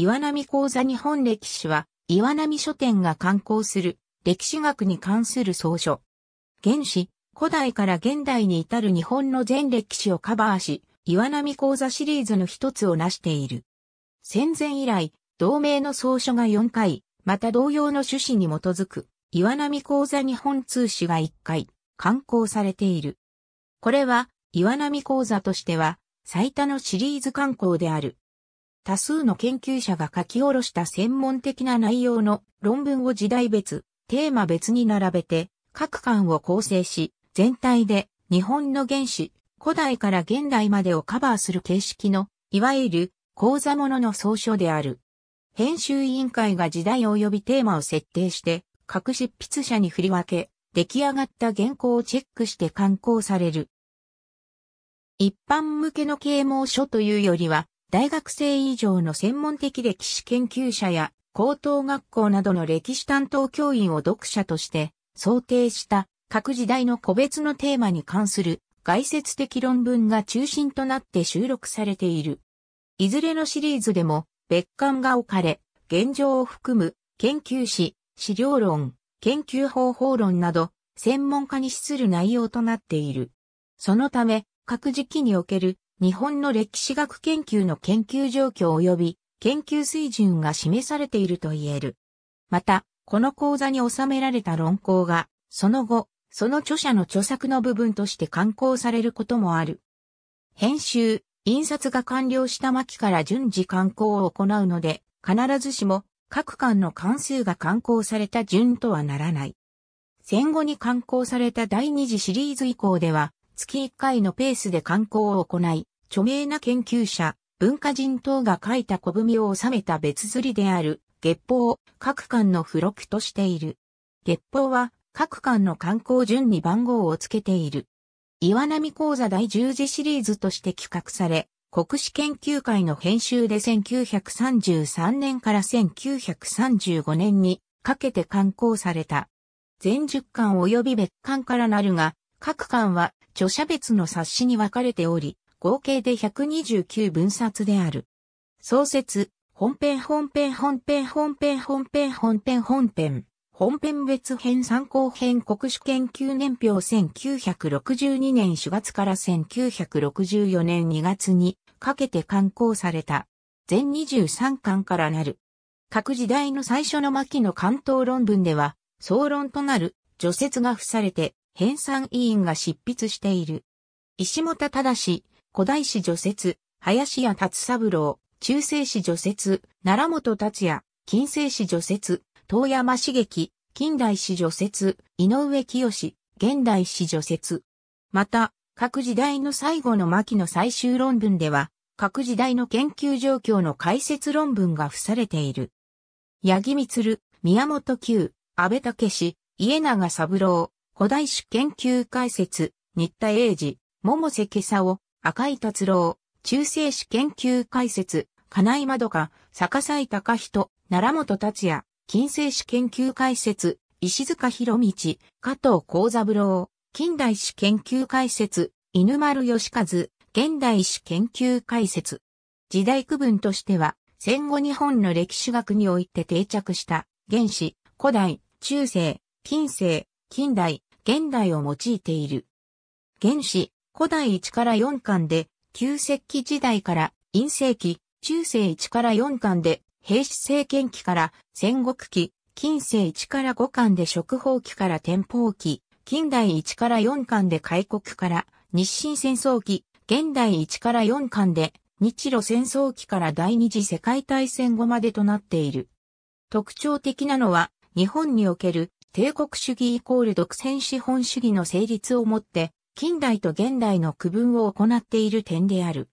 岩波講座日本歴史は、岩波書店が刊行する歴史学に関する総書。原始、古代から現代に至る日本の全歴史をカバーし、岩波講座シリーズの一つを成している。戦前以来、同盟の総書が4回、また同様の趣旨に基づく、岩波講座日本通史が1回、刊行されている。これは、岩波講座としては、最多のシリーズ刊行である。多数の研究者が書き下ろした専門的な内容の論文を時代別、テーマ別に並べて、各巻を構成し、全体で日本の原始、古代から現代までをカバーする形式の、いわゆる講座ものの総書である。編集委員会が時代及びテーマを設定して、各執筆者に振り分け、出来上がった原稿をチェックして刊行される。一般向けの啓蒙書というよりは、大学生以上の専門的歴史研究者や高等学校などの歴史担当教員を読者として想定した各時代の個別のテーマに関する概説的論文が中心となって収録されている。いずれのシリーズでも別館が置かれ、現状を含む研究史、資料論、研究方法論など専門家に資する内容となっている。そのため、各時期における日本の歴史学研究の研究状況及び研究水準が示されていると言える。また、この講座に収められた論考が、その後、その著者の著作の部分として刊行されることもある。編集、印刷が完了した末期から順次刊行を行うので、必ずしも各巻の関数が刊行された順とはならない。戦後に刊行された第二次シリーズ以降では、月1回のペースで観光を行い、著名な研究者、文化人等が書いた小文を収めた別釣りである月報を各館の付録としている。月報は各館の観光順に番号をつけている。岩波講座第十字次シリーズとして企画され、国史研究会の編集で1933年から1935年にかけて刊行された。全10巻及び別館からなるが、各巻は著者別の冊子に分かれており、合計で129分冊である。創設、本編本編本編本編本編本編本編、本編別編参考編国主研究年表1962年4月から1964年2月にかけて刊行された。全23巻からなる。各時代の最初の巻の関東論文では、総論となる除雪が付されて、編纂委員が執筆している。石本忠、古代史除説、林家達三郎、中世史除説、奈良本達也、近世史除説、遠山茂樹、近代史除説、井上清、現代史除説。また、各時代の最後の巻の最終論文では、各時代の研究状況の解説論文が付されている。八木光、宮本九、安倍武史、家長三郎、古代史研究解説、新田英二、桃瀬さお、赤井達郎、中世史研究解説、金井まどか、坂井隆人、奈良本達也、近世史研究解説、石塚博道、加藤幸三郎、近代史研究解説、犬丸義和、現代史研究解説。時代区分としては、戦後日本の歴史学において定着した、原始、古代、中世、近世、近代、現代を用いている。原始、古代1から4巻で、旧石器時代から陰世紀、中世1から4巻で、平氏政権期から戦国期、近世1から5巻で食法期から天保期、近代1から4巻で開国から日清戦争期、現代1から4巻で日露戦争期から第二次世界大戦後までとなっている。特徴的なのは日本における帝国主義イコール独占資本主義の成立をもって、近代と現代の区分を行っている点である。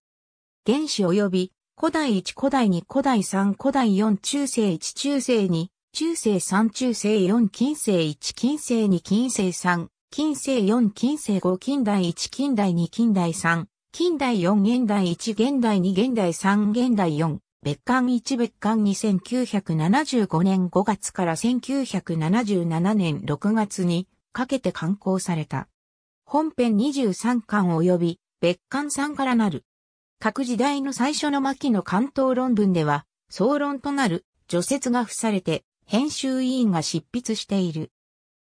原始及び古代1古代2古代3古代4中世1中世2中世3中世4近世1近世2近世3近世4近世5近代1近代2近代3近代4現代1現代2現代3現代4別館1別館2975年5月から1977年6月にかけて刊行された。本編23巻及び別館3からなる。各時代の最初の巻の関東論文では、総論となる除雪が付されて、編集委員が執筆している。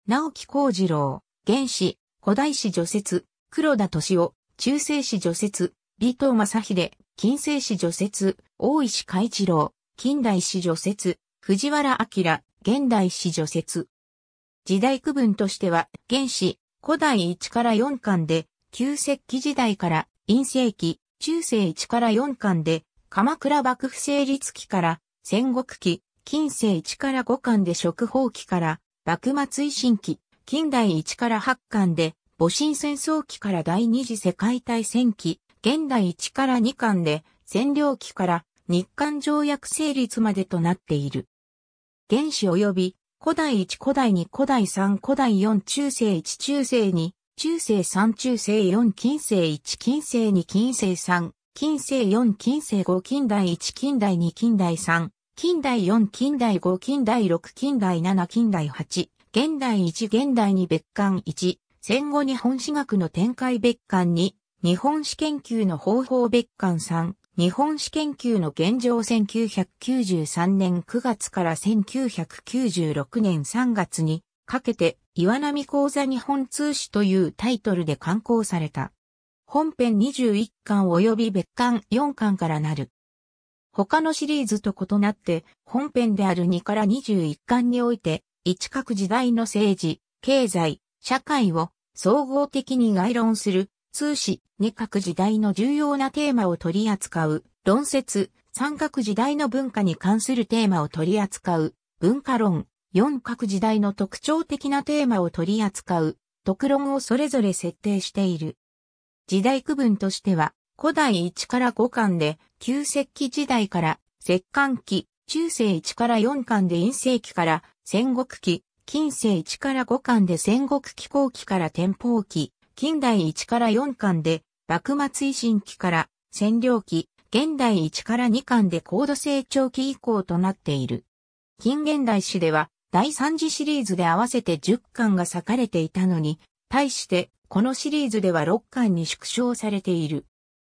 直木幸次郎、原始、古代史除雪、黒田敏夫、中世史除雪、尾藤正秀、近世史除雪、大石海一郎、近代史除雪、藤原明、現代史除雪。時代区分としては、原始、古代1から4巻で、旧石器時代から陰世紀、中世1から4巻で、鎌倉幕府成立期から戦国期、近世1から5巻で食法期から幕末維新期、近代1から8巻で戊辰戦争期から第二次世界大戦期、現代1から2巻で、占領期から日韓条約成立までとなっている。原始及び古代1古代2古代3古代4中世1中世2中世3中世4近世1近世2近世3近世4近世5近代1近代2近代3近代4近代5近代6近代7近代8現代1現代2別館1戦後日本史学の展開別館2日本史研究の方法別館3、日本史研究の現状1993年9月から1996年3月にかけて岩波講座日本通史というタイトルで刊行された。本編21巻及び別巻4巻からなる。他のシリーズと異なって本編である2から21巻において一各時代の政治、経済、社会を総合的に概論する通史、二角時代の重要なテーマを取り扱う、論説、三角時代の文化に関するテーマを取り扱う、文化論、四角時代の特徴的なテーマを取り扱う、特論をそれぞれ設定している。時代区分としては、古代1から5巻で、旧石器時代から、石棺期、中世1から4巻で陰世紀から、戦国期、近世1から5巻で戦国期後期から天保期、近代1から4巻で、幕末維新期から占領期、現代1から2巻で高度成長期以降となっている。近現代史では、第3次シリーズで合わせて10巻が裂かれていたのに、対して、このシリーズでは6巻に縮小されている。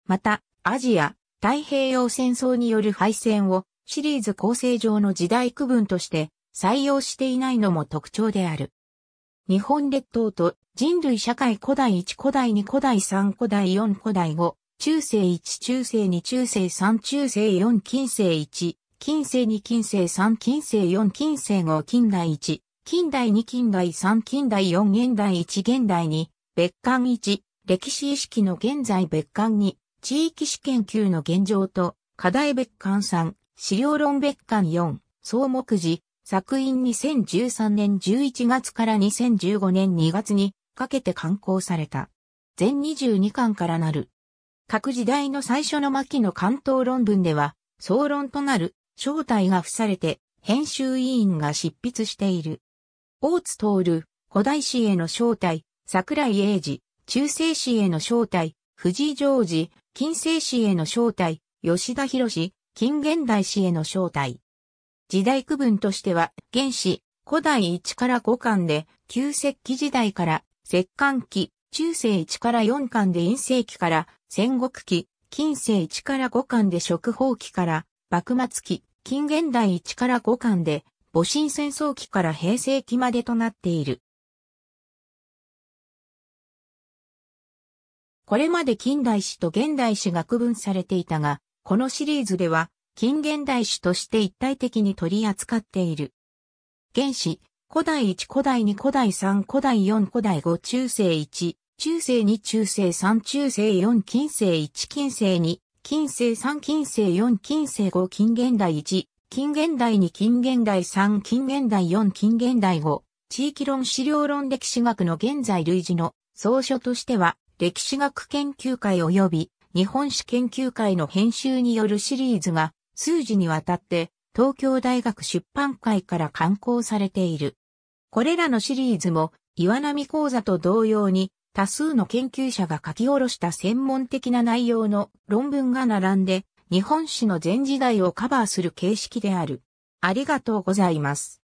また、アジア、太平洋戦争による敗戦をシリーズ構成上の時代区分として採用していないのも特徴である。日本列島と人類社会古代1古代2古代3古代4古代5、中世1中世2中世3中世4近世1、近世2近世3近世4近世5近代1、近代2近代3近代4現代1現代2、別館1、歴史意識の現在別館2、地域史研究の現状と、課題別館3、資料論別館4、総目次、作品2013年11月から2015年2月にかけて刊行された。全22巻からなる。各時代の最初の巻の関東論文では、総論となる正体が付されて、編集委員が執筆している。大津徹、古代史への正体、桜井英二、中世史への正体、藤井常治、近世史への正体、吉田博士、近現代史への正体。時代区分としては、原始、古代1から5巻で、旧石器時代から摂関期、中世1から4巻で陰世期から戦国期、近世1から5巻で食法期から幕末期、近現代1から5巻で戊辰戦争期から平成期までとなっている。これまで近代史と現代史が区分されていたが、このシリーズでは近現代史として一体的に取り扱っている。原始、古代1、古代2、古代3、古代4、古代5、中世1、中世2、中世3、中世4、近世1、近世2、近世3、近世4、近世5、近現代1、近現代2、近現代3、近現代4、近現代5、地域論資料論歴史学の現在類似の総書としては、歴史学研究会及び日本史研究会の編集によるシリーズが数時にわたって東京大学出版会から刊行されている。これらのシリーズも岩波講座と同様に多数の研究者が書き下ろした専門的な内容の論文が並んで日本史の前時代をカバーする形式である。ありがとうございます。